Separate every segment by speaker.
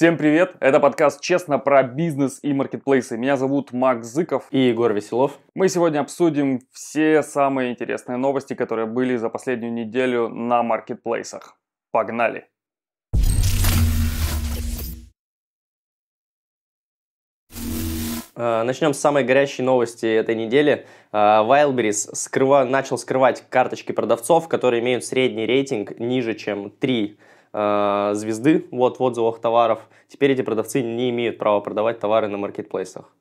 Speaker 1: Всем привет! Это подкаст «Честно» про бизнес и маркетплейсы. Меня зовут Макс Зыков и Егор Веселов. Мы сегодня обсудим все самые интересные новости, которые были за последнюю неделю на маркетплейсах. Погнали! Э, начнем с самой горячей
Speaker 2: новости этой недели. Э, Wildberries скрыва... начал скрывать карточки продавцов, которые имеют средний рейтинг ниже, чем 3 Э, звезды вот, в отзывах товаров, теперь эти продавцы не имеют права продавать товары на маркетплейсах.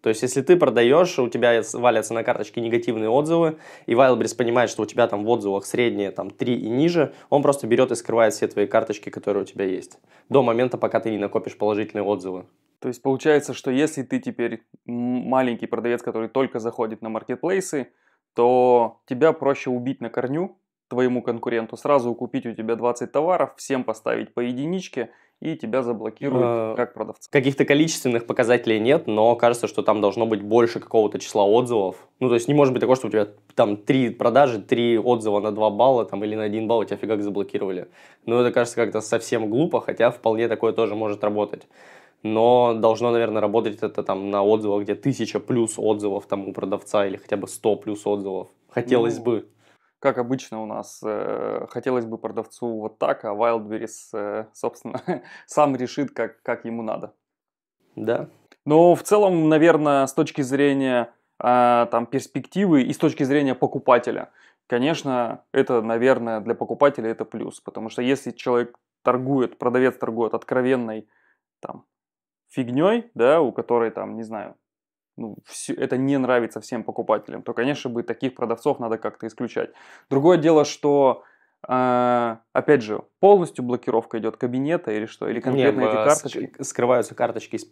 Speaker 2: То есть, если ты продаешь, у тебя валятся на карточке негативные отзывы, и Wildberries понимает, что у тебя там в отзывах средние там 3 и ниже, он просто берет и скрывает все твои карточки, которые у тебя есть, до момента,
Speaker 1: пока ты не накопишь положительные отзывы. То есть получается, что если ты теперь маленький продавец, который только заходит на маркетплейсы, то тебя проще убить на корню, твоему конкуренту, сразу купить у тебя 20 товаров, всем поставить по единичке, и тебя заблокируют а, как продавца.
Speaker 2: Каких-то количественных показателей нет, но кажется, что там должно быть больше какого-то числа отзывов. Ну, то есть не может быть такого, что у тебя там три продажи, три отзыва на 2 балла там, или на 1 балл, у тебя фигак заблокировали. Ну, это кажется как-то совсем глупо, хотя вполне такое тоже может работать. Но должно, наверное, работать это там на отзывах, где тысяча плюс
Speaker 1: отзывов там у продавца или хотя бы 100 плюс отзывов. Хотелось ну, бы как обычно у нас, э, хотелось бы продавцу вот так, а Wildberries, э, собственно, сам решит, как, как ему надо. Да. Но в целом, наверное, с точки зрения э, там, перспективы и с точки зрения покупателя, конечно, это, наверное, для покупателя это плюс. Потому что если человек торгует, продавец торгует откровенной там, фигней, да, у которой там, не знаю, ну, все, это не нравится всем покупателям, то, конечно, бы таких продавцов надо как-то исключать. Другое дело, что а, опять же, полностью блокировка идет кабинета или что? Или конкретно Нет, эти карточки? Скрываются карточки из,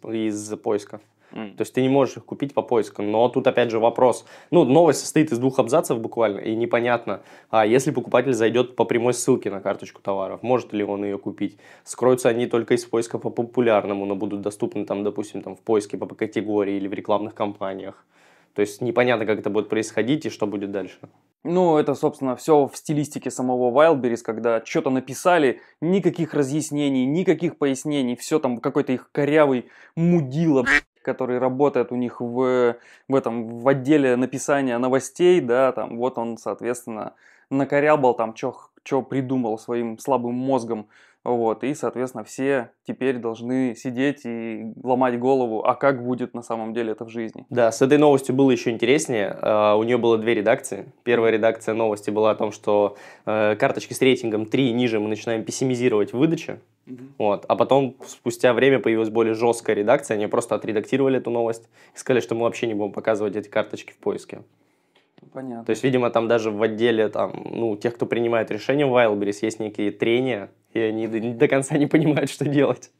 Speaker 1: из поиска. Mm. То есть ты не можешь их купить по поиску.
Speaker 2: Но тут опять же вопрос. Ну, новость состоит из двух абзацев буквально, и непонятно, а если покупатель зайдет по прямой ссылке на карточку товаров, может ли он ее купить? Скроются они только из поиска по популярному, но будут доступны там, допустим, там, в поиске по категории или в рекламных кампаниях. То есть непонятно, как это будет происходить и что будет дальше.
Speaker 1: Ну, это, собственно, все в стилистике самого Wildberries, когда что-то написали, никаких разъяснений, никаких пояснений, все там какой-то их корявый мудила, который работает у них в, в этом, в отделе написания новостей, да, там, вот он, соответственно, накорябал там, что придумал своим слабым мозгом. Вот, и, соответственно, все теперь должны сидеть и ломать голову, а как будет на самом деле это в жизни.
Speaker 2: Да, с этой новостью было еще интереснее. А, у нее было две редакции. Первая редакция новости была о том, что э, карточки с рейтингом 3 и ниже мы начинаем пессимизировать выдачи. Угу. Вот. А потом, спустя время, появилась более жесткая редакция. Они просто отредактировали эту новость и сказали, что мы вообще не будем показывать эти карточки в поиске. Понятно. То есть, видимо, там даже в отделе там, ну, тех, кто принимает решения в Wildberries, есть некие трения, и они до, конца не понимают, что делать.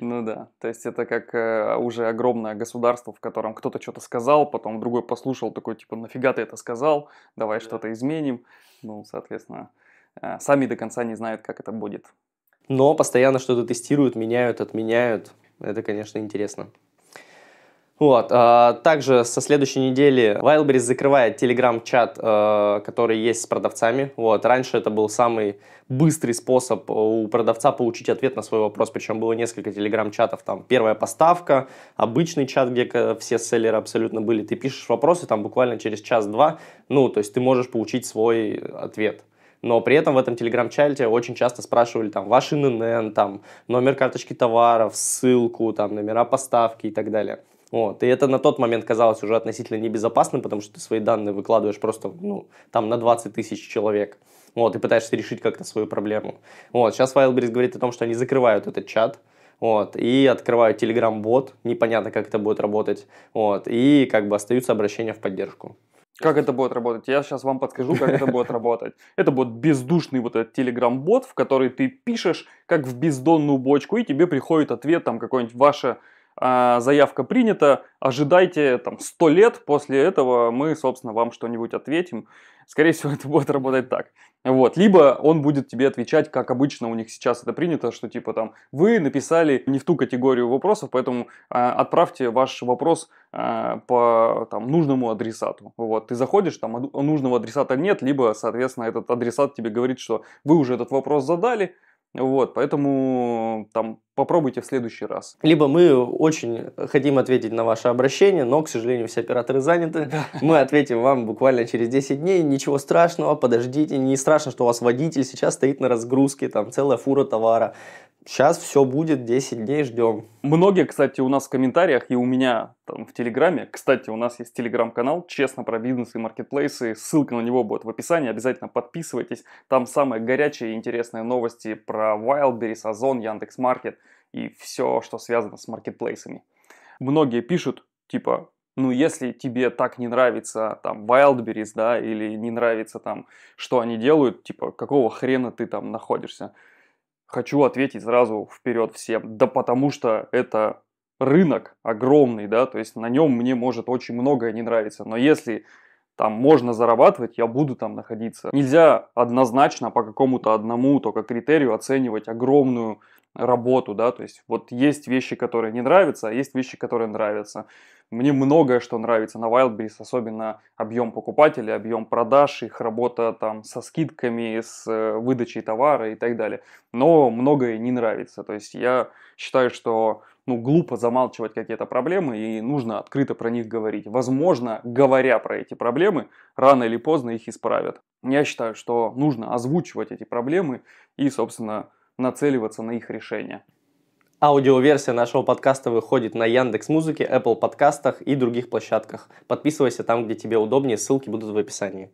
Speaker 1: Ну да, то есть это как э, уже огромное государство, в котором кто-то что-то сказал, потом другой послушал, такой типа, нафига ты это сказал, давай да. что-то изменим. Ну, соответственно, э, сами до конца не знают, как это будет. Но постоянно что-то тестируют, меняют,
Speaker 2: отменяют. Это, конечно, интересно. Вот. А, также со следующей недели Wildberries закрывает телеграм-чат, а, который есть с продавцами. Вот. Раньше это был самый быстрый способ у продавца получить ответ на свой вопрос. Причем было несколько телеграм-чатов. Там первая поставка, обычный чат, где все селлеры абсолютно были. Ты пишешь вопросы там буквально через час-два. Ну, то есть ты можешь получить свой ответ но при этом в этом телеграм-чате очень часто спрашивали там ваш ИНН, там номер карточки товаров, ссылку, там номера поставки и так далее. Вот. И это на тот момент казалось уже относительно небезопасным, потому что ты свои данные выкладываешь просто ну, там на 20 тысяч человек. Вот, и пытаешься решить как-то свою проблему. Вот, сейчас Wildberries говорит о том, что они закрывают этот чат, вот, и открывают Telegram-бот, непонятно, как это будет работать, вот, и как бы
Speaker 1: остаются обращения в поддержку. Как это будет работать? Я сейчас вам подскажу, как это будет работать. Это будет бездушный вот этот телеграм-бот, в который ты пишешь, как в бездонную бочку, и тебе приходит ответ, там, какой нибудь ваше а, заявка принята, ожидайте там 100 лет, после этого мы, собственно, вам что-нибудь ответим. Скорее всего, это будет работать так. Вот. Либо он будет тебе отвечать, как обычно у них сейчас это принято, что типа там, вы написали не в ту категорию вопросов, поэтому э, отправьте ваш вопрос э, по там, нужному адресату. Вот. Ты заходишь, там нужного адресата нет, либо, соответственно, этот адресат тебе говорит, что вы уже этот вопрос задали, вот, поэтому там попробуйте в следующий раз.
Speaker 2: Либо мы очень
Speaker 1: хотим ответить на ваше обращение, но, к сожалению, все
Speaker 2: операторы заняты. Мы ответим вам буквально через 10 дней. Ничего страшного, подождите. Не страшно, что у вас водитель сейчас стоит на разгрузке, там целая фура товара. Сейчас все будет, 10
Speaker 1: дней ждем. Многие, кстати, у нас в комментариях и у меня там в Телеграме. Кстати, у нас есть Телеграм-канал, честно, про бизнес и маркетплейсы. Ссылка на него будет в описании. Обязательно подписывайтесь. Там самые горячие и интересные новости про Wildberries, Озон, Яндекс.Маркет и все, что связано с маркетплейсами. Многие пишут, типа, ну, если тебе так не нравится там Wildberries, да, или не нравится там, что они делают, типа, какого хрена ты там находишься? Хочу ответить сразу вперед всем. Да потому что это рынок огромный, да, то есть на нем мне может очень многое не нравиться. Но если там можно зарабатывать, я буду там находиться. Нельзя однозначно по какому-то одному только критерию оценивать огромную работу, да, то есть вот есть вещи, которые не нравятся, а есть вещи, которые нравятся. Мне многое что нравится на Wildberries, особенно объем покупателей, объем продаж, их работа там со скидками, с э, выдачей товара и так далее. Но многое не нравится, то есть я считаю, что ну, глупо замалчивать какие-то проблемы и нужно открыто про них говорить. Возможно, говоря про эти проблемы, рано или поздно их исправят. Я считаю, что нужно озвучивать эти проблемы и, собственно, нацеливаться на их решение.
Speaker 2: Аудиоверсия нашего подкаста выходит на Яндекс Музыке, Apple подкастах и других площадках. Подписывайся там, где тебе удобнее, ссылки будут в описании.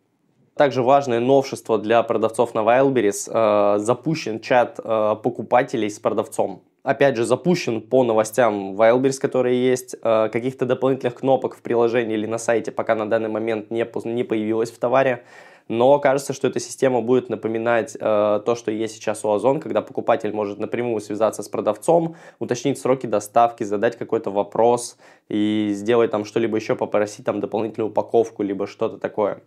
Speaker 2: Также важное новшество для продавцов на Wildberries. Э, запущен чат э, покупателей с продавцом. Опять же, запущен по новостям Wildberries, которые есть. Э, каких-то дополнительных кнопок в приложении или на сайте пока на данный момент не, не появилось в товаре но кажется, что эта система будет напоминать э, то, что есть сейчас у Озон, когда покупатель может напрямую связаться с продавцом, уточнить сроки доставки, задать какой-то вопрос и сделать там что-либо еще, попросить там дополнительную упаковку, либо что-то такое.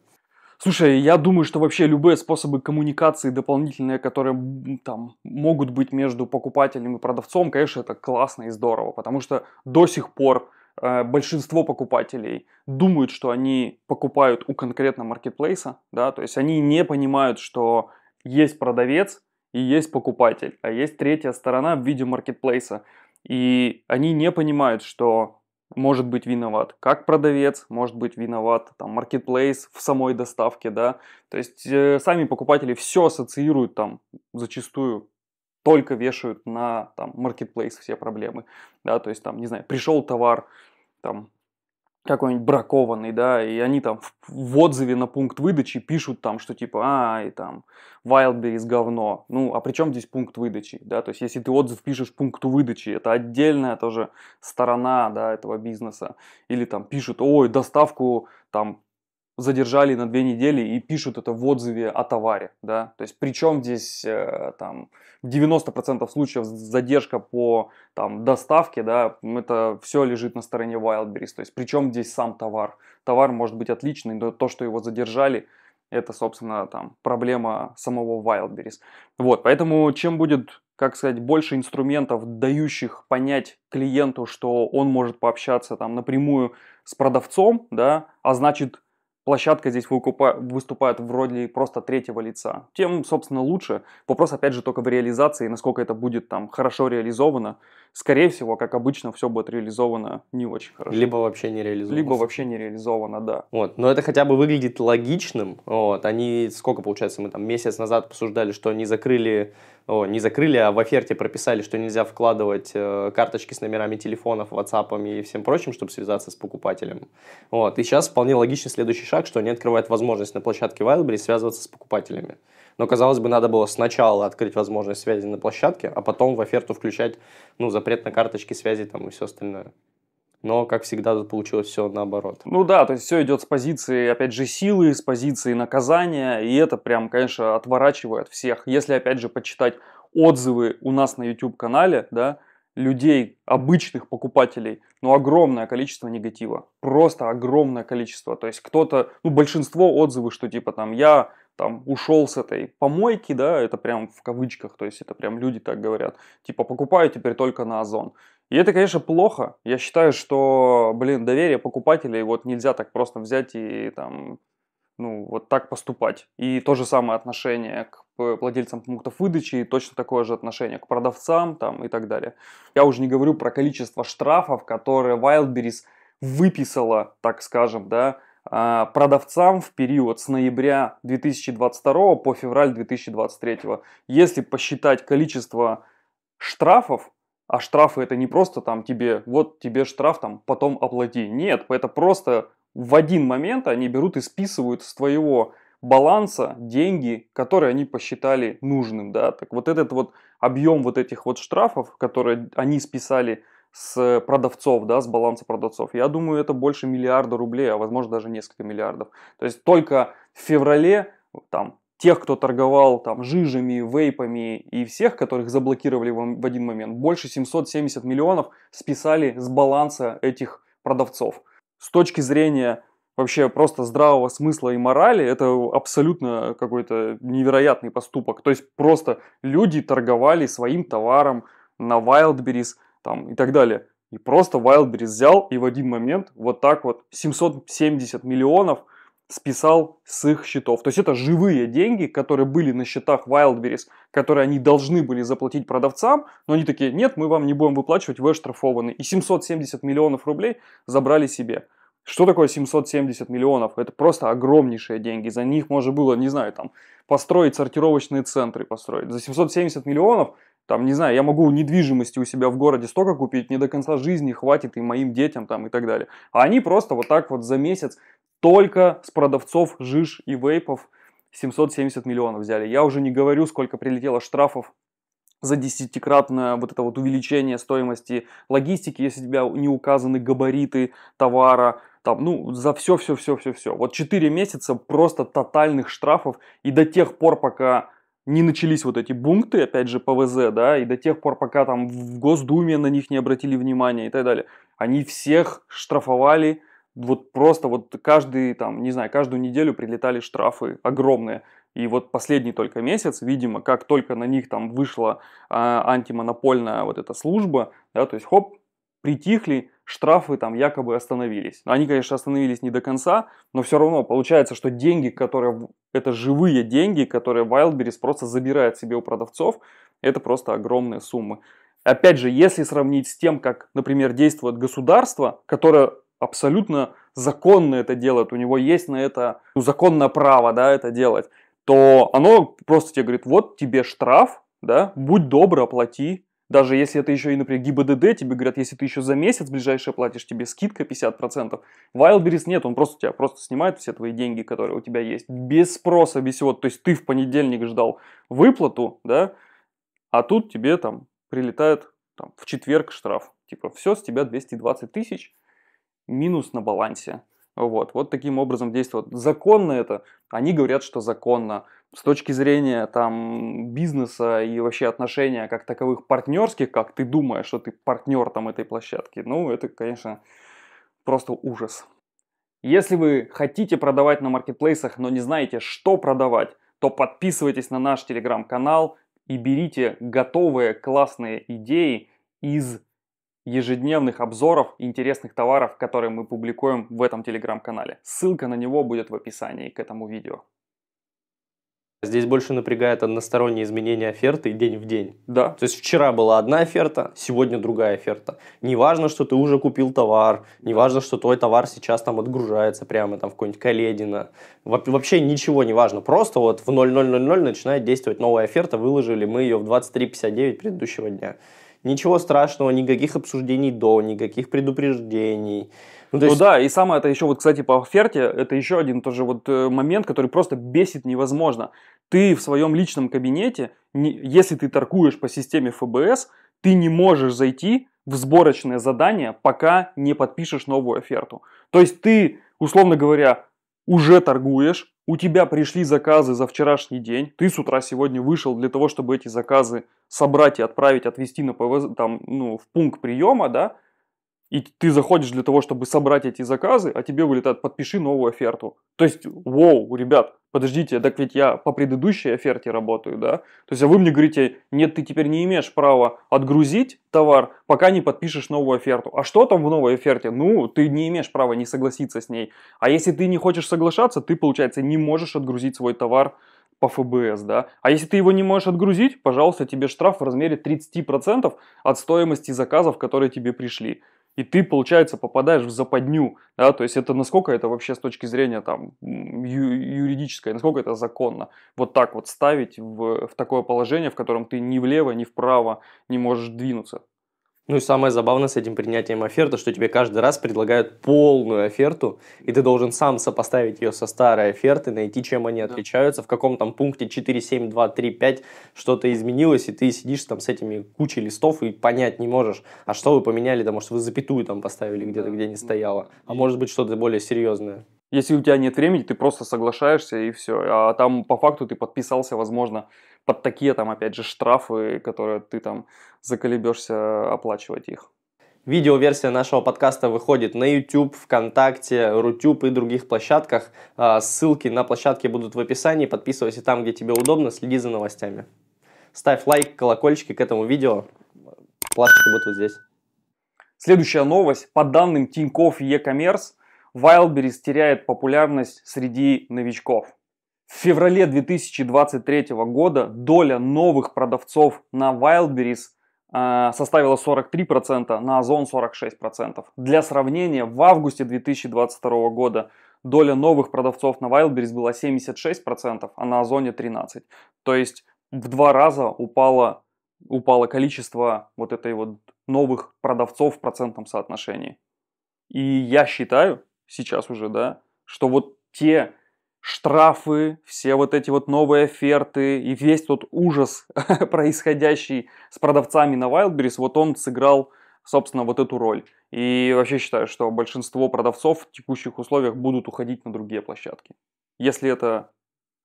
Speaker 1: Слушай, я думаю, что вообще любые способы коммуникации дополнительные, которые там могут быть между покупателем и продавцом, конечно, это классно и здорово, потому что до сих пор Э, большинство покупателей думают, что они покупают у конкретно маркетплейса, да, то есть они не понимают, что есть продавец и есть покупатель, а есть третья сторона в виде маркетплейса, и они не понимают, что может быть виноват как продавец, может быть виноват там маркетплейс в самой доставке, да, то есть э, сами покупатели все ассоциируют там зачастую только вешают на там маркетплейс все проблемы, да, то есть там, не знаю, пришел товар, там, какой-нибудь бракованный, да, и они там в отзыве на пункт выдачи пишут там, что типа, а, и там, Wildberries говно. Ну, а при чем здесь пункт выдачи, да, то есть если ты отзыв пишешь пункту выдачи, это отдельная тоже сторона, да, этого бизнеса. Или там пишут, ой, доставку там задержали на две недели и пишут это в отзыве о товаре, да, то есть причем здесь э, там в 90% случаев задержка по там доставке, да, это все лежит на стороне Wildberries, то есть причем здесь сам товар, товар может быть отличный, но то, что его задержали, это, собственно, там проблема самого Wildberries. Вот, поэтому чем будет, как сказать, больше инструментов, дающих понять клиенту, что он может пообщаться там напрямую с продавцом, да, а значит площадка здесь выступает вроде просто третьего лица. Тем, собственно, лучше. Вопрос, опять же, только в реализации, насколько это будет там хорошо реализовано. Скорее всего, как обычно, все будет реализовано не очень хорошо. Либо вообще не реализовано. Либо вообще не реализовано, да.
Speaker 2: Вот, но это хотя бы выглядит логичным. Вот, они, сколько получается, мы там месяц назад обсуждали, что они закрыли о, не закрыли, а в оферте прописали, что нельзя вкладывать э, карточки с номерами телефонов, WhatsApp и всем прочим, чтобы связаться с покупателем. Вот. И сейчас вполне логичный следующий шаг, что они открывают возможность на площадке Wildberries связываться с покупателями. Но, казалось бы, надо было сначала открыть возможность связи на площадке, а потом в оферту включать ну, запрет на карточки связи там, и все остальное но, как всегда, тут получилось все наоборот. Ну
Speaker 1: да, то есть все идет с позиции, опять же, силы, с позиции наказания, и это прям, конечно, отворачивает всех. Если, опять же, почитать отзывы у нас на YouTube-канале, да, людей, обычных покупателей, ну, огромное количество негатива. Просто огромное количество. То есть кто-то, ну, большинство отзывов, что типа там, я там ушел с этой помойки, да, это прям в кавычках, то есть это прям люди так говорят, типа покупаю теперь только на Озон. И это, конечно, плохо. Я считаю, что, блин, доверие покупателей вот нельзя так просто взять и там, ну, вот так поступать. И то же самое отношение к владельцам пунктов выдачи, и точно такое же отношение к продавцам там и так далее. Я уже не говорю про количество штрафов, которые Wildberries выписала, так скажем, да, а, продавцам в период с ноября 2022 по февраль 2023. Если посчитать количество штрафов, а штрафы это не просто там тебе, вот тебе штраф там, потом оплати. Нет, это просто в один момент они берут и списывают с твоего баланса деньги, которые они посчитали нужным, да. Так вот этот вот объем вот этих вот штрафов, которые они списали с продавцов, да, с баланса продавцов. Я думаю, это больше миллиарда рублей, а возможно даже несколько миллиардов. То есть только в феврале там тех, кто торговал там жижами, вейпами и всех, которых заблокировали в, в один момент, больше 770 миллионов списали с баланса этих продавцов. С точки зрения вообще просто здравого смысла и морали, это абсолютно какой-то невероятный поступок. То есть просто люди торговали своим товаром на Wildberries – там и так далее. И просто Wildberries взял и в один момент вот так вот 770 миллионов списал с их счетов. То есть это живые деньги, которые были на счетах Wildberries, которые они должны были заплатить продавцам, но они такие, нет, мы вам не будем выплачивать, вы оштрафованы. И 770 миллионов рублей забрали себе. Что такое 770 миллионов? Это просто огромнейшие деньги. За них можно было, не знаю, там, построить сортировочные центры, построить. За 770 миллионов там, не знаю, я могу недвижимости у себя в городе столько купить, не до конца жизни хватит и моим детям там и так далее. А они просто вот так вот за месяц только с продавцов жиж и вейпов 770 миллионов взяли. Я уже не говорю, сколько прилетело штрафов за десятикратное вот это вот увеличение стоимости логистики, если у тебя не указаны габариты товара, там, ну, за все, все, все, все, все. Вот 4 месяца просто тотальных штрафов, и до тех пор, пока не начались вот эти бункты, опять же, ПВЗ, да, и до тех пор, пока там в Госдуме на них не обратили внимания и так далее, они всех штрафовали, вот просто вот каждый, там, не знаю, каждую неделю прилетали штрафы огромные. И вот последний только месяц, видимо, как только на них там вышла а, антимонопольная вот эта служба, да, то есть хоп, притихли, штрафы там якобы остановились. Они, конечно, остановились не до конца, но все равно получается, что деньги, которые... Это живые деньги, которые Wildberries просто забирает себе у продавцов. Это просто огромные суммы. Опять же, если сравнить с тем, как, например, действует государство, которое абсолютно законно это делает, у него есть на это ну, законное право да, это делать, то оно просто тебе говорит, вот тебе штраф, да, будь добр, оплати, даже если это еще и, например, ГИБДД, тебе говорят, если ты еще за месяц ближайшее платишь, тебе скидка 50%. Wildberries нет, он просто тебя просто снимает все твои деньги, которые у тебя есть, без спроса, без всего. То есть ты в понедельник ждал выплату, да, а тут тебе там прилетает там, в четверг штраф. Типа, все, с тебя 220 тысяч минус на балансе. Вот, вот таким образом действуют. Законно это? Они говорят, что законно. С точки зрения там бизнеса и вообще отношения как таковых партнерских, как ты думаешь, что ты партнер там этой площадки, ну это, конечно, просто ужас. Если вы хотите продавать на маркетплейсах, но не знаете, что продавать, то подписывайтесь на наш телеграм-канал и берите готовые классные идеи из ежедневных обзоров интересных товаров, которые мы публикуем в этом телеграм-канале. Ссылка на него будет в описании к этому видео. Здесь больше напрягает
Speaker 2: односторонние изменения оферты день в день. Да. То есть вчера была одна оферта, сегодня другая оферта. Не важно, что ты уже купил товар, не важно, что твой товар сейчас там отгружается прямо там в какой-нибудь Каледина. Во вообще ничего не важно. Просто вот в 0000 начинает действовать новая оферта, выложили мы ее в 23.59 предыдущего дня. Ничего страшного,
Speaker 1: никаких обсуждений до, никаких предупреждений. Ну, ну есть... ну да, и самое это еще вот, кстати, по оферте, это еще один тоже вот э, момент, который просто бесит невозможно. Ты в своем личном кабинете, не, если ты торгуешь по системе ФБС, ты не можешь зайти в сборочное задание, пока не подпишешь новую оферту. То есть ты, условно говоря, уже торгуешь, у тебя пришли заказы за вчерашний день, ты с утра сегодня вышел для того, чтобы эти заказы собрать и отправить, отвезти на ПВЗ, там, ну, в пункт приема, да, и ты заходишь для того, чтобы собрать эти заказы, а тебе вылетает «подпиши новую оферту». То есть, вау, ребят, подождите, так ведь я по предыдущей оферте работаю, да? То есть, а вы мне говорите, нет, ты теперь не имеешь права отгрузить товар, пока не подпишешь новую оферту. А что там в новой оферте? Ну, ты не имеешь права не согласиться с ней. А если ты не хочешь соглашаться, ты, получается, не можешь отгрузить свой товар по ФБС, да. А если ты его не можешь отгрузить, пожалуйста, тебе штраф в размере 30% от стоимости заказов, которые тебе пришли и ты, получается, попадаешь в западню, да, то есть это насколько это вообще с точки зрения там ю- юридической, насколько это законно, вот так вот ставить в, в такое положение, в котором ты ни влево, ни вправо не можешь двинуться. Ну и
Speaker 2: самое забавное с этим принятием оферты, что тебе каждый раз предлагают полную оферту, и ты должен сам сопоставить ее со старой офертой, найти, чем они да. отличаются, в каком там пункте 4, 7, 2, 3, 5 что-то изменилось, и ты сидишь там с этими кучей листов и понять не можешь, а что вы поменяли, да, может, вы запятую там поставили где-то, где не ну. стояло, а может быть, что-то более серьезное.
Speaker 1: Если у тебя нет времени, ты просто соглашаешься и все. А там по факту ты подписался, возможно, под такие там, опять же, штрафы, которые ты там заколебешься э, оплачивать
Speaker 2: их. Видеоверсия нашего подкаста выходит на YouTube, ВКонтакте, Рутюб и других площадках. А, ссылки на площадки будут в описании. Подписывайся там, где тебе удобно, следи за новостями. Ставь лайк, колокольчики к этому видео. Плашечки будут вот здесь.
Speaker 1: Следующая новость. По данным Тинькофф e-commerce, Wildberries теряет популярность среди новичков. В феврале 2023 года доля новых продавцов на Wildberries а, составила 43%, на Озон 46%. Для сравнения, в августе 2022 года доля новых продавцов на Wildberries была 76%, а на Озоне 13%. То есть в два раза упало, упало количество вот этой вот новых продавцов в процентном соотношении. И я считаю, сейчас уже, да, что вот те штрафы, все вот эти вот новые оферты и весь тот ужас происходящий с продавцами на Wildberries, вот он сыграл, собственно, вот эту роль. И вообще считаю, что большинство продавцов в текущих условиях будут уходить на другие площадки. Если это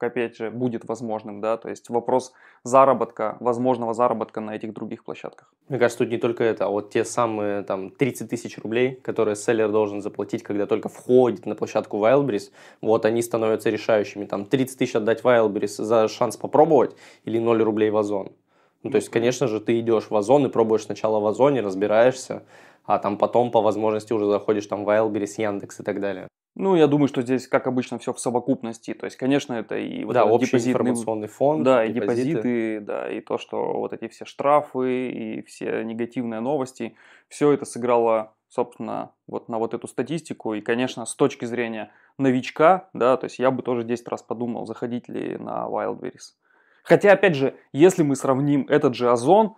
Speaker 1: опять же, будет возможным, да, то есть вопрос заработка, возможного заработка на этих других площадках. Мне кажется, тут не только это, а вот те
Speaker 2: самые там 30 тысяч рублей, которые селлер должен заплатить, когда только входит на площадку Wildberries, вот они становятся решающими, там 30 тысяч отдать Wildberries за шанс попробовать или 0 рублей в Озон. Ну, то есть, конечно же, ты идешь в Озон и пробуешь сначала в Озоне, разбираешься, а там потом по возможности уже заходишь там в Wildberries, Яндекс и так далее.
Speaker 1: Ну, я думаю, что здесь, как обычно, все в совокупности. То есть, конечно, это и вот да, общий депозитный... информационный фонд, да, и депозиты. депозиты, да, и то, что вот эти все штрафы и все негативные новости, все это сыграло, собственно, вот на вот эту статистику. И, конечно, с точки зрения новичка, да, то есть я бы тоже 10 раз подумал, заходить ли на Wildberries. Хотя, опять же, если мы сравним этот же Озон,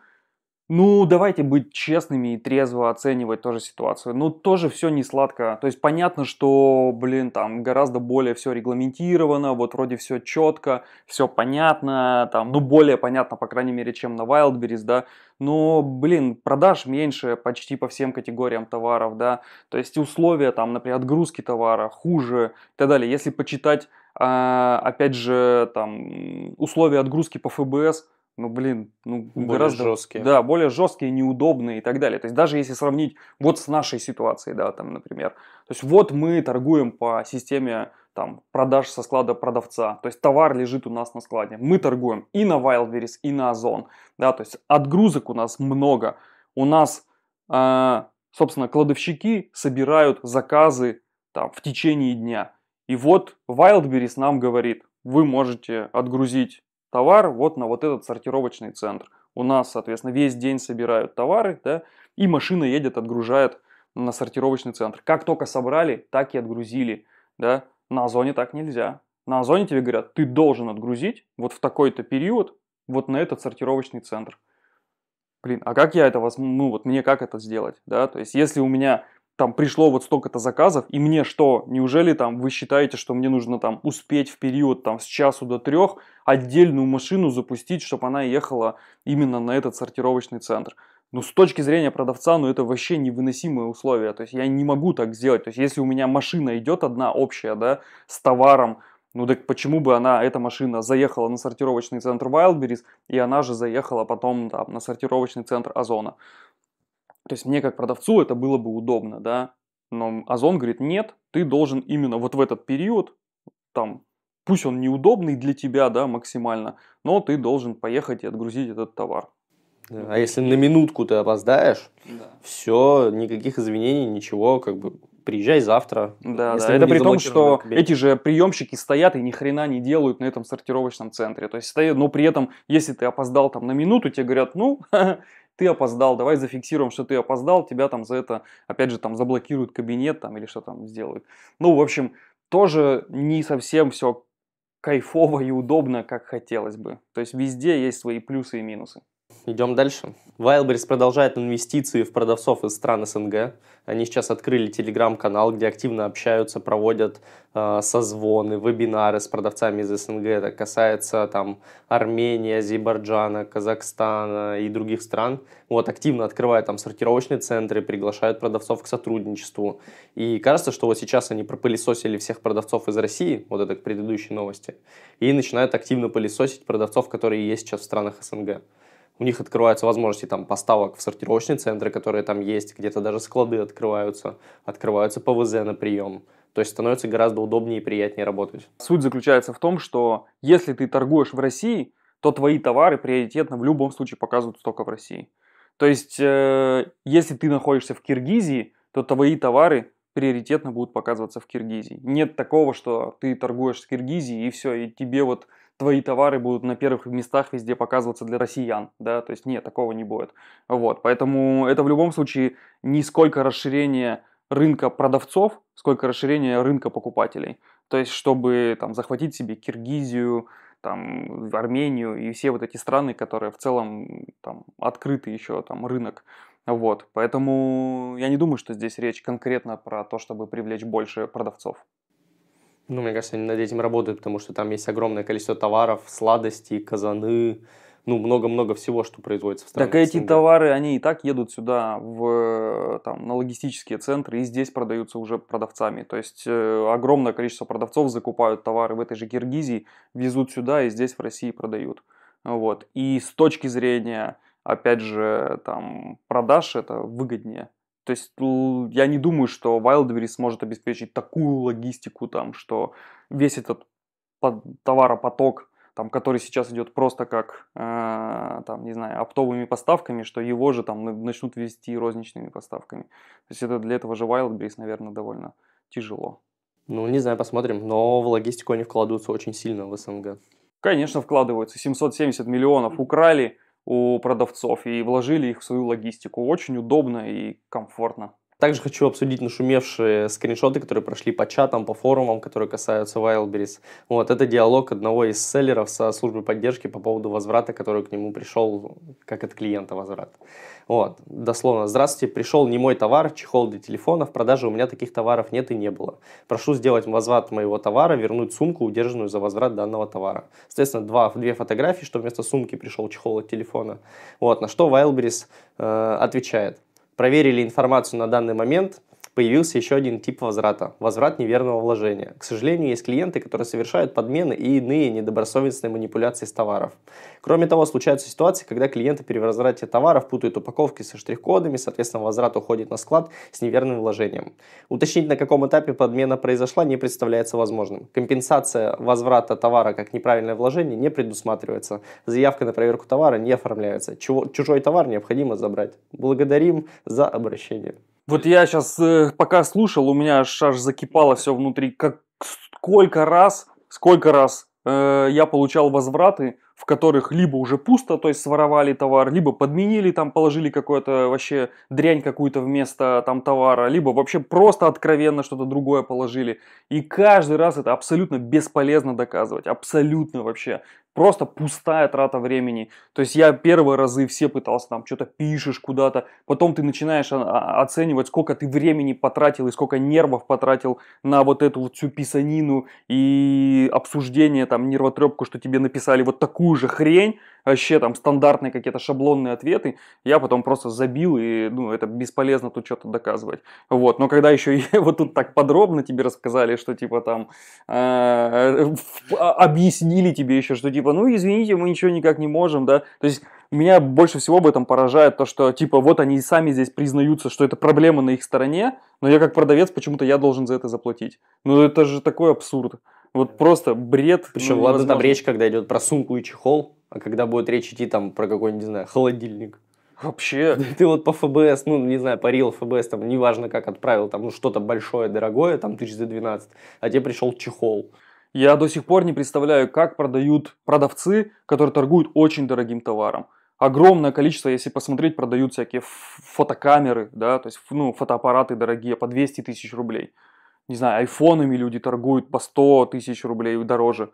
Speaker 1: ну, давайте быть честными и трезво оценивать тоже ситуацию. Ну, тоже все не сладко. То есть понятно, что, блин, там гораздо более все регламентировано, вот вроде все четко, все понятно, там, ну, более понятно, по крайней мере, чем на Wildberries, да. Но, блин, продаж меньше почти по всем категориям товаров, да. То есть условия там, например, отгрузки товара хуже и так далее. Если почитать, а, опять же, там, условия отгрузки по ФБС, ну, блин, ну, более гораздо... жесткие. Да, более жесткие, неудобные и так далее. То есть даже если сравнить вот с нашей ситуацией, да, там, например. То есть вот мы торгуем по системе там, продаж со склада продавца. То есть товар лежит у нас на складе. Мы торгуем и на Wildberries, и на Озон. Да, то есть отгрузок у нас много. У нас, э, собственно, кладовщики собирают заказы там, в течение дня. И вот Wildberries нам говорит, вы можете отгрузить товар вот на вот этот сортировочный центр. У нас, соответственно, весь день собирают товары, да, и машина едет, отгружает на сортировочный центр. Как только собрали, так и отгрузили, да. На Озоне так нельзя. На Озоне тебе говорят, ты должен отгрузить вот в такой-то период вот на этот сортировочный центр. Блин, а как я это возьму, ну вот мне как это сделать, да, то есть если у меня там пришло вот столько-то заказов, и мне что, неужели там вы считаете, что мне нужно там успеть в период там с часу до трех отдельную машину запустить, чтобы она ехала именно на этот сортировочный центр? Ну, с точки зрения продавца, ну, это вообще невыносимые условия. То есть, я не могу так сделать. То есть, если у меня машина идет одна общая, да, с товаром, ну так почему бы она, эта машина, заехала на сортировочный центр Wildberries, и она же заехала потом там, на сортировочный центр Озона. То есть мне как продавцу это было бы удобно, да, но Озон говорит, нет, ты должен именно вот в этот период, там, пусть он неудобный для тебя, да, максимально, но ты должен поехать и отгрузить этот товар. Да, а если на минутку ты опоздаешь, да. все, никаких извинений, ничего, как бы приезжай завтра. Да, да. это при том, что эти же приемщики стоят и ни хрена не делают на этом сортировочном центре. То есть стоят, но при этом, если ты опоздал там на минуту, тебе говорят, ну, ты опоздал, давай зафиксируем, что ты опоздал, тебя там за это, опять же, там заблокируют кабинет там или что там сделают. Ну, в общем, тоже не совсем все кайфово и удобно, как хотелось бы. То есть везде есть свои плюсы и минусы. Идем дальше. Wildberries продолжает инвестиции в продавцов
Speaker 2: из стран СНГ. Они сейчас открыли телеграм-канал, где активно общаются, проводят э, созвоны, вебинары с продавцами из СНГ. Это касается там Армении, Азербайджана, Казахстана и других стран. Вот активно открывают там сортировочные центры, приглашают продавцов к сотрудничеству. И кажется, что вот сейчас они пропылесосили всех продавцов из России, вот это к предыдущей новости, и начинают активно пылесосить продавцов, которые есть сейчас в странах СНГ у них открываются возможности там поставок в сортировочные центры, которые там есть, где-то даже склады открываются, открываются ПВЗ на прием. То есть становится гораздо
Speaker 1: удобнее и приятнее работать. Суть заключается в том, что если ты торгуешь в России, то твои товары приоритетно в любом случае показывают только в России. То есть, э, если ты находишься в Киргизии, то твои товары приоритетно будут показываться в Киргизии. Нет такого, что ты торгуешь в Киргизии и все, и тебе вот твои товары будут на первых местах везде показываться для россиян, да, то есть нет, такого не будет. Вот, поэтому это в любом случае не сколько расширение рынка продавцов, сколько расширение рынка покупателей. То есть, чтобы там захватить себе Киргизию, там, Армению и все вот эти страны, которые в целом там открыты еще там рынок. Вот, поэтому я не думаю, что здесь речь конкретно про то, чтобы привлечь больше продавцов. Ну, мне кажется, они
Speaker 2: над этим работают, потому что там есть огромное количество товаров, сладостей, казаны,
Speaker 1: ну, много-много всего, что производится в стране. Так эти товары, они и так едут сюда в, там, на логистические центры и здесь продаются уже продавцами. То есть э, огромное количество продавцов закупают товары в этой же Киргизии, везут сюда и здесь в России продают. Вот. И с точки зрения, опять же, там, продаж это выгоднее. То есть я не думаю, что Wildberries сможет обеспечить такую логистику, там, что весь этот товаропоток, там, который сейчас идет просто как, э, там, не знаю, оптовыми поставками, что его же там начнут вести розничными поставками. То есть это для этого же Wildberries, наверное, довольно тяжело. Ну, не знаю, посмотрим. Но в логистику они вкладываются очень сильно в СНГ. Конечно, вкладываются. 770 миллионов украли у продавцов и вложили их в свою логистику. Очень удобно и комфортно.
Speaker 2: Также хочу обсудить нашумевшие скриншоты, которые прошли по чатам, по форумам, которые касаются Wildberries. Вот, это диалог одного из селлеров со службой поддержки по поводу возврата, который к нему пришел, как от клиента возврат. Вот, дословно, здравствуйте, пришел не мой товар, чехол для телефона, в продаже у меня таких товаров нет и не было. Прошу сделать возврат моего товара, вернуть сумку, удержанную за возврат данного товара. Соответственно, два, две фотографии, что вместо сумки пришел чехол от телефона. Вот, на что Wildberries э, отвечает – проверили информацию на данный момент, появился еще один тип возврата – возврат неверного вложения. К сожалению, есть клиенты, которые совершают подмены и иные недобросовестные манипуляции с товаров. Кроме того, случаются ситуации, когда клиенты при возврате товаров путают упаковки со штрих-кодами, соответственно, возврат уходит на склад с неверным вложением. Уточнить, на каком этапе подмена произошла, не представляется возможным. Компенсация возврата товара как неправильное вложение не предусматривается. Заявка на проверку товара не оформляется. Чужой товар необходимо забрать. Благодарим за обращение.
Speaker 1: Вот я сейчас э, пока слушал, у меня аж, аж закипало все внутри. Как, сколько раз, сколько раз э, я получал возвраты в которых либо уже пусто, то есть своровали товар, либо подменили, там положили какую-то вообще дрянь какую-то вместо там товара, либо вообще просто откровенно что-то другое положили. И каждый раз это абсолютно бесполезно доказывать, абсолютно вообще. Просто пустая трата времени. То есть я первые разы все пытался, там что-то пишешь куда-то, потом ты начинаешь оценивать, сколько ты времени потратил и сколько нервов потратил на вот эту вот всю писанину и обсуждение, там, нервотрепку, что тебе написали вот такую такую же хрень, вообще там стандартные какие-то шаблонные ответы, я потом просто забил, и ну, это бесполезно тут что-то доказывать. Вот, но когда еще вот тут так подробно тебе рассказали, что типа там э, э, а, объяснили тебе еще, что типа, ну извините, мы ничего никак не можем, да, то есть меня больше всего об этом поражает то, что типа вот они сами здесь признаются, что это проблема на их стороне, но я как продавец почему-то я должен за это заплатить. Ну это же такой абсурд. Вот просто бред. Причем, ну, ладно, там речь,
Speaker 2: когда идет про сумку и чехол, а когда будет речь идти там про какой-нибудь, не знаю, холодильник.
Speaker 1: Вообще. Ты вот по ФБС, ну, не
Speaker 2: знаю, по Рил ФБС, там, неважно как отправил, там, ну, что-то большое, дорогое, там, тысяч за а тебе пришел
Speaker 1: чехол. Я до сих пор не представляю, как продают продавцы, которые торгуют очень дорогим товаром. Огромное количество, если посмотреть, продают всякие фотокамеры, да, то есть, ну, фотоаппараты дорогие, по 200 тысяч рублей не знаю, айфонами люди торгуют по 100 тысяч рублей дороже.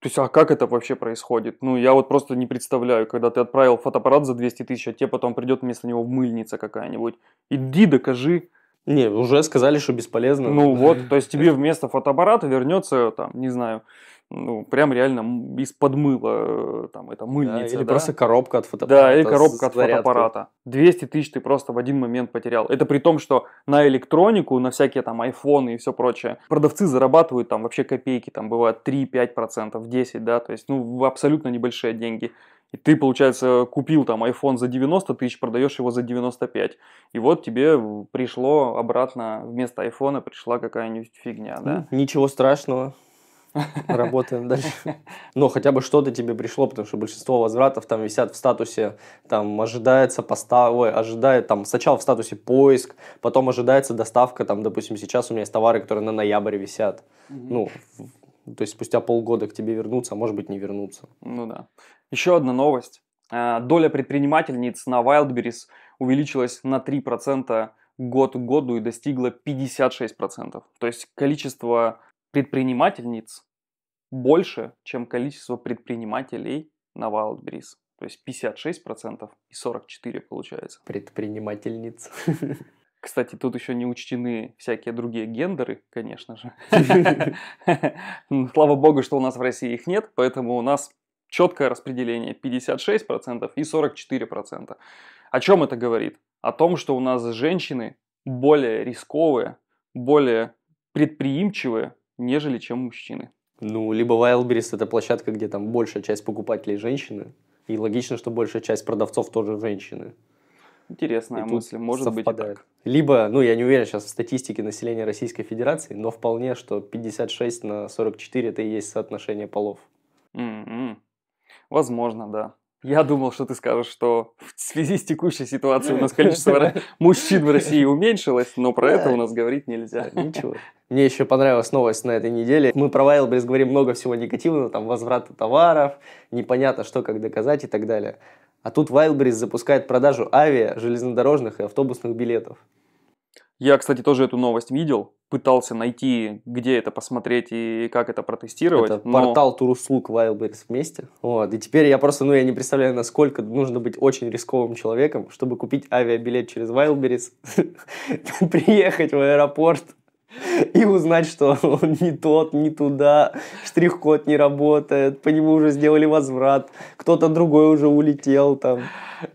Speaker 1: То есть, а как это вообще происходит? Ну, я вот просто не представляю, когда ты отправил фотоаппарат за 200 тысяч, а тебе потом придет вместо него мыльница какая-нибудь. Иди докажи. Не, уже сказали, что бесполезно. Ну вот, то есть тебе вместо фотоаппарата вернется, там, не знаю, ну, прям реально из-под мыла, э, там, это мыльница. Да, или да? просто коробка от фотоаппарата. Да, или коробка от зарядкой. фотоаппарата. 200 тысяч ты просто в один момент потерял. Это при том, что на электронику, на всякие там айфоны и все прочее, продавцы зарабатывают там вообще копейки, там бывает 3-5%, 10%, да, то есть, ну, абсолютно небольшие деньги. И ты, получается, купил там iPhone за 90 тысяч, продаешь его за 95. И вот тебе э, пришло обратно, вместо айфона пришла какая-нибудь фигня, да? ничего страшного. Работаем дальше. Но хотя бы что-то тебе пришло, потому что большинство
Speaker 2: возвратов там висят в статусе, там ожидается постав... ожидает там сначала в статусе поиск, потом ожидается доставка, там, допустим, сейчас у меня есть товары, которые на ноябрь висят. Ну, то есть спустя полгода к тебе вернутся, а может быть не вернутся.
Speaker 1: Ну да. Еще одна новость. А, доля предпринимательниц на Wildberries увеличилась на 3% год к году и достигла 56%. То есть количество предпринимательниц больше, чем количество предпринимателей на Wildberries. То есть 56% и 44% получается. Предпринимательниц. Кстати, тут еще не учтены всякие другие гендеры, конечно же. Ну, слава богу, что у нас в России их нет, поэтому у нас четкое распределение 56% и 44%. О чем это говорит? О том, что у нас женщины более рисковые, более предприимчивые нежели чем мужчины.
Speaker 2: Ну, либо Wildberries – это площадка, где там большая часть покупателей женщины, и логично, что большая часть продавцов тоже женщины.
Speaker 1: Интересная и мысль, может совпадает. быть и так.
Speaker 2: Либо, ну я не уверен сейчас в статистике населения Российской Федерации, но вполне, что 56 на 44 это и есть соотношение полов. Mm-hmm. Возможно, да. Я думал, что ты скажешь, что в связи с текущей ситуацией у нас количество мужчин в России уменьшилось, но про это у нас говорить нельзя. Ничего. Мне еще понравилась новость на этой неделе. Мы про Wildberries говорим много всего негативного, там возврата товаров, непонятно что, как доказать и так далее. А тут Wildberries запускает продажу авиа, железнодорожных и автобусных билетов.
Speaker 1: Я, кстати, тоже эту новость видел, пытался найти, где это посмотреть и как это протестировать. Это но... портал
Speaker 2: туруслуг Wildberries вместе. Вот. И теперь я просто, ну, я не представляю, насколько нужно быть очень рисковым человеком, чтобы купить авиабилет через Wildberries, приехать в аэропорт, и узнать, что он не тот, не туда, штрих-код не работает, по нему уже сделали возврат, кто-то другой
Speaker 1: уже улетел там.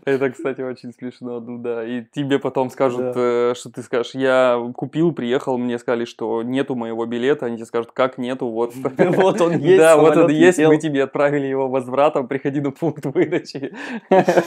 Speaker 1: Это, кстати, очень смешно, ну да. И тебе потом скажут, да. э, что ты скажешь, я купил, приехал, мне сказали, что нету моего билета, они тебе скажут, как нету, вот. Вот он есть, Да, вот он есть, мы тебе отправили его возвратом, приходи на пункт выдачи.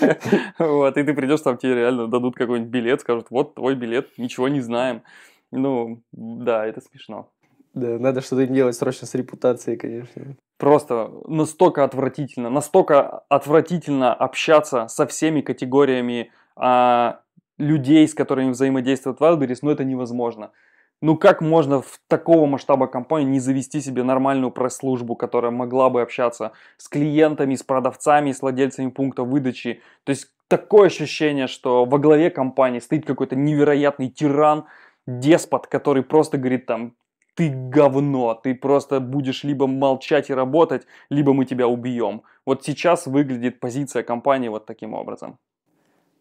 Speaker 1: Вот, и ты придешь, там тебе реально дадут какой-нибудь билет, скажут, вот твой билет, ничего не знаем. Ну, да, это смешно.
Speaker 2: Да, надо что-то делать срочно с репутацией, конечно.
Speaker 1: Просто настолько отвратительно, настолько отвратительно общаться со всеми категориями а, людей, с которыми взаимодействует Wildberries, но ну, это невозможно. Ну как можно в такого масштаба компании не завести себе нормальную пресс-службу, которая могла бы общаться с клиентами, с продавцами, с владельцами пункта выдачи? То есть такое ощущение, что во главе компании стоит какой-то невероятный тиран, деспот, который просто говорит там, ты говно, ты просто будешь либо молчать и работать, либо мы тебя убьем. Вот сейчас выглядит позиция компании вот таким образом.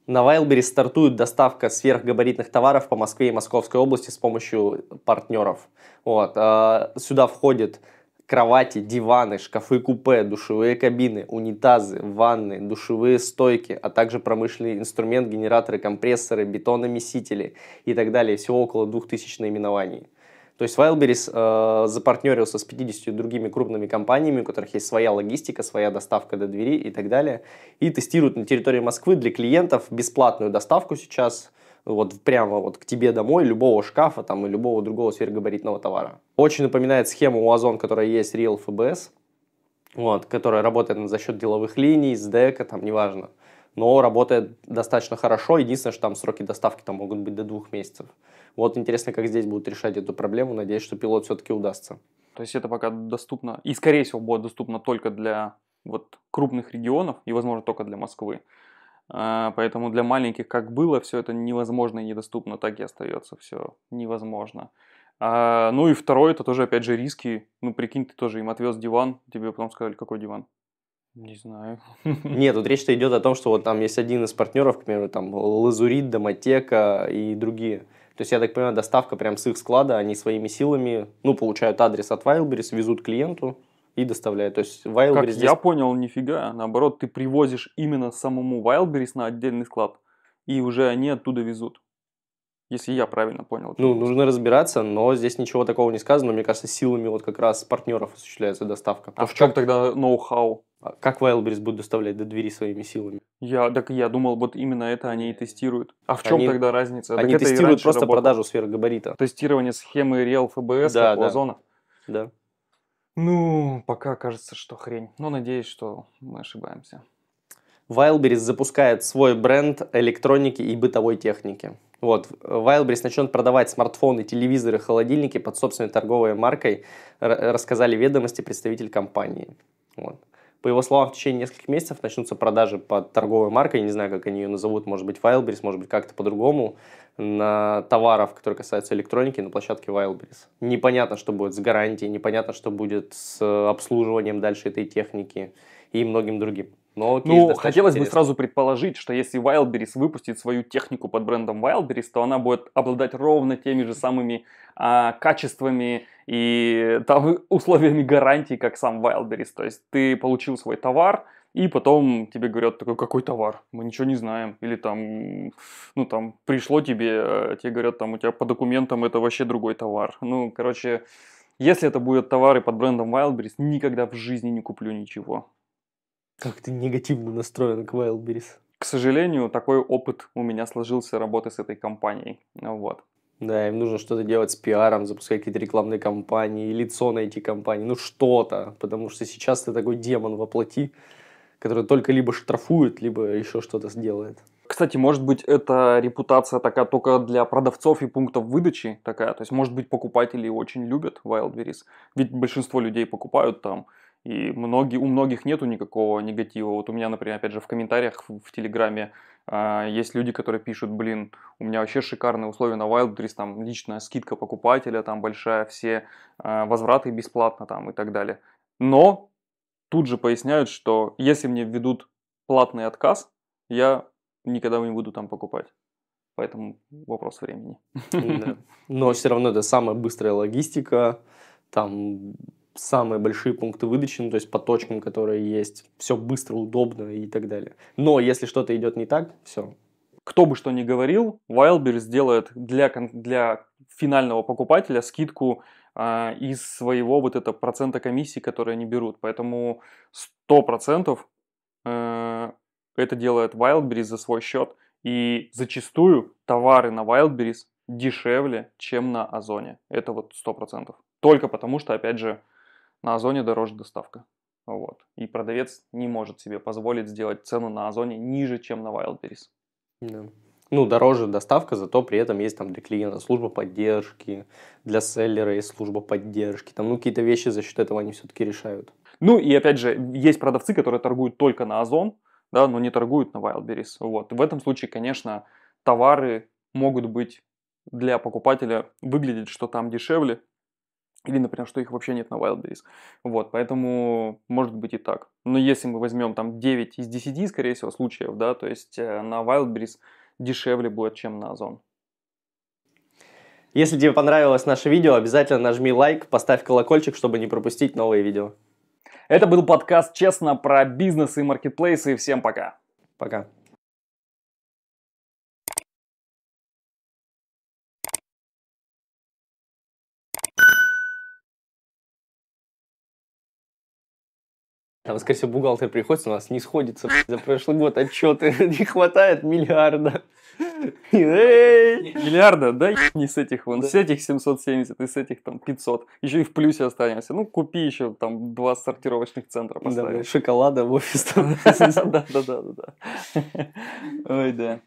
Speaker 1: На Вайлбере стартует доставка сверхгабаритных
Speaker 2: товаров по Москве и Московской области с помощью партнеров. Вот. А, сюда входит кровати, диваны, шкафы, купе, душевые кабины, унитазы, ванны, душевые стойки, а также промышленный инструмент, генераторы, компрессоры, бетономесители и так далее. Всего около 2000 наименований. То есть Wildberries э, запартнерился с 50 другими крупными компаниями, у которых есть своя логистика, своя доставка до двери и так далее. И тестируют на территории Москвы для клиентов бесплатную доставку сейчас – вот прямо вот к тебе домой любого шкафа там и любого другого сверхгабаритного товара. Очень напоминает схему у Озон, которая есть Real FBS, вот, которая работает за счет деловых линий, СДЭКа, там, неважно. Но работает достаточно хорошо, единственное, что там сроки доставки там могут быть до двух месяцев. Вот интересно, как здесь будут решать эту проблему, надеюсь, что пилот все-таки удастся. То есть
Speaker 1: это пока доступно, и скорее всего будет доступно только для вот крупных регионов и, возможно, только для Москвы. А, поэтому для маленьких, как было, все это невозможно и недоступно, так и остается все невозможно. А, ну и второе, это тоже, опять же, риски. Ну, прикинь, ты тоже им отвез диван, тебе потом сказали, какой диван? Не знаю. Нет,
Speaker 2: тут речь-то идет о том, что вот там есть один из партнеров, к примеру, там Лазурит, Доматека и другие. То есть, я так понимаю, доставка прям с их склада, они своими силами, ну, получают адрес от Wildberries, везут клиенту, и доставляет. То есть Wildberries... Как здесь... я
Speaker 1: понял, нифига. Наоборот, ты привозишь именно самому Wildberries на отдельный склад, и уже они оттуда везут. Если я правильно понял. Ну,
Speaker 2: нужно разбираться, но здесь ничего такого не сказано. Мне кажется, силами вот как
Speaker 1: раз партнеров осуществляется доставка. Потому а в чем как... тогда ноу-хау? А как Wildberries будет доставлять до двери своими силами? Я, так я думал, вот именно это они и тестируют. А в чем они, тогда разница? Они так тестируют просто работало. продажу габарита. Тестирование схемы Real FBS да, да. зона. Да. Ну, пока кажется, что хрень. Но надеюсь, что мы ошибаемся.
Speaker 2: Wildberries запускает свой бренд электроники и бытовой техники. Вот, Wildberries начнет продавать смартфоны, телевизоры, холодильники под собственной торговой маркой, рассказали ведомости представитель компании. Вот. По его словам, в течение нескольких месяцев начнутся продажи под торговой маркой, не знаю, как они ее назовут, может быть, Wildberries, может быть, как-то по-другому, на товаров, которые касаются электроники, на площадке Wildberries. Непонятно, что будет с гарантией, непонятно, что будет с э, обслуживанием дальше этой техники и многим другим. Но ну, ну хотелось интересный. бы сразу
Speaker 1: предположить, что если Wildberries выпустит свою технику под брендом Wildberries, то она будет обладать ровно теми же самыми а, качествами и там, условиями гарантии, как сам Wildberries. То есть ты получил свой товар, и потом тебе говорят, такой, какой товар, мы ничего не знаем. Или там, ну там, пришло тебе, э, тебе говорят, там, у тебя по документам это вообще другой товар. Ну, короче, если это будут товары под брендом Wildberries, никогда в жизни не куплю ничего.
Speaker 2: Как ты негативно настроен к Wildberries.
Speaker 1: К сожалению, такой опыт у меня сложился работы с этой компанией.
Speaker 2: Вот. Да, им нужно что-то делать с пиаром, запускать какие-то рекламные кампании, лицо на эти компании, ну что-то, потому что сейчас ты такой демон воплоти, который только либо штрафует, либо
Speaker 1: еще что-то сделает. Кстати, может быть, эта репутация такая только для продавцов и пунктов выдачи такая, то есть, может быть, покупатели очень любят Wildberries, ведь большинство людей покупают там, и многие, у многих нету никакого негатива. Вот у меня, например, опять же, в комментариях в, в Телеграме э, есть люди, которые пишут, блин, у меня вообще шикарные условия на Wildberries, там личная скидка покупателя, там большая, все э, возвраты бесплатно там и так далее. Но тут же поясняют, что если мне введут платный отказ, я никогда не буду там покупать. Поэтому вопрос
Speaker 2: времени. Да. Но все равно это самая быстрая логистика, там самые большие пункты выдачи, ну, то есть по точкам, которые есть, все быстро, удобно и так
Speaker 1: далее. Но если что-то идет не так, все. Кто бы что ни говорил, Wildberries сделает для, для финального покупателя скидку э, из своего вот этого процента комиссии, которые они берут. Поэтому 100% э, это делает Wildberries за свой счет. И зачастую товары на Wildberries дешевле, чем на Озоне. Это вот 100%. Только потому, что, опять же, на Озоне дороже доставка. Вот. И продавец не может себе позволить сделать цену на Озоне ниже, чем на Wildberries. Да. Ну, дороже
Speaker 2: доставка, зато при этом есть там для клиента служба поддержки, для селлера есть служба поддержки. Там, ну, какие-то вещи
Speaker 1: за счет этого они все-таки решают. Ну, и опять же, есть продавцы, которые торгуют только на Озон, да, но не торгуют на Wildberries. Вот. В этом случае, конечно, товары могут быть для покупателя выглядеть, что там дешевле, или, например, что их вообще нет на Wildberries. Вот, поэтому может быть и так. Но если мы возьмем там 9 из 10, скорее всего, случаев, да, то есть э, на Wildberries дешевле будет, чем на Озон. Если тебе понравилось наше видео, обязательно нажми лайк, поставь колокольчик, чтобы не пропустить новые видео. Это был подкаст «Честно» про бизнес и маркетплейсы. Всем пока. Пока.
Speaker 2: Там, скорее всего, бухгалтер приходит, у нас не сходится за
Speaker 1: прошлый год отчеты, не хватает миллиарда. Миллиарда, да, не с этих вон, с этих 770 и с этих там 500. Еще и в плюсе останемся. Ну, купи еще там два сортировочных центра поставь. шоколада в офис. Да, да, да, да. Ой, да.